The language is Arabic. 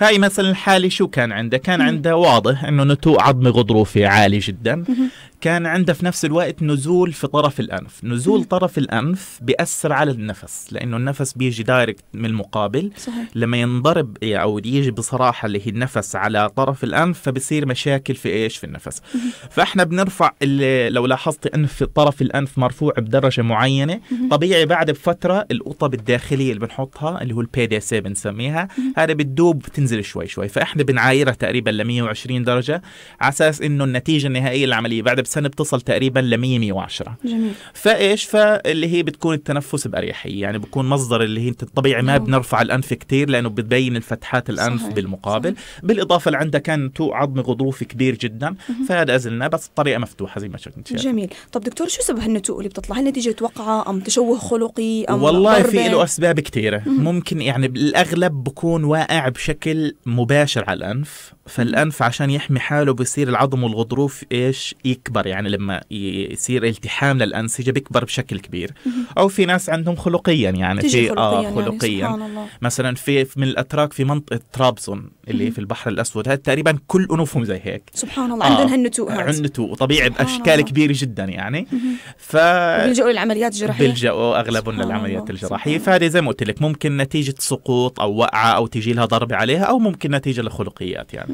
هاي مثلا الحالة شو كان عنده كان عنده واضح انه نتوء عظمي غضروفي عالي جدا كان عنده في نفس الوقت نزول في طرف الانف نزول طرف الانف بياثر على النفس لانه النفس بيجي دايركت من المقابل صحيح. لما ينضرب او يجي بصراحه اللي هي النفس على طرف الانف فبصير مشاكل في ايش في النفس فاحنا بنرفع لو لاحظتي انف طرف الانف مرفوع بدرجه معينه طبيعي بعد بفتره القطب الداخليه اللي بنحطها اللي هو البي دي سي بنسميها هذا بتدوب بتنزل شوي شوي فاحنا بنعايرها تقريبا ل 120 درجه على اساس انه النتيجه النهائيه العمليه بعد السنه بتصل تقريبا ل 100 110 جميل فايش فاللي هي بتكون التنفس باريحيه يعني بكون مصدر اللي هي الطبيعي ما بنرفع الانف كثير لانه بتبين الفتحات الانف صحيح. بالمقابل صحيح. بالاضافه لعندها كان تو عظم غضروفي كبير جدا فهذا ازلنا بس الطريقه مفتوحه زي ما شفت جميل طب دكتور شو سبب هالنتوء اللي بتطلع هل نتيجه وقعه ام تشوه خلقي ام والله في له اسباب كثيره ممكن يعني الاغلب بكون واقع بشكل مباشر على الانف فالانف عشان يحمي حاله بيصير العظم والغضروف ايش يكبر يعني لما يصير التحام للانسجه بيكبر بشكل كبير او في ناس عندهم خلقيا يعني في خلقيا اه يعني، خلقيا يعني سبحان الله. مثلا في من الاتراك في منطقه ترابزون اللي في البحر الاسود هذا تقريبا كل انوفهم زي هيك سبحان الله آه عندهم هالنتوء هذا عندهم نتوء باشكال الله. كبيره جدا يعني ف بيلجؤوا للعمليات الجراحيه بيلجؤوا اغلبهم للعمليات الجراحيه فهذه زي ما قلت لك ممكن نتيجه سقوط او وقعه او تجي لها ضربه عليها او ممكن نتيجه لخلقيات يعني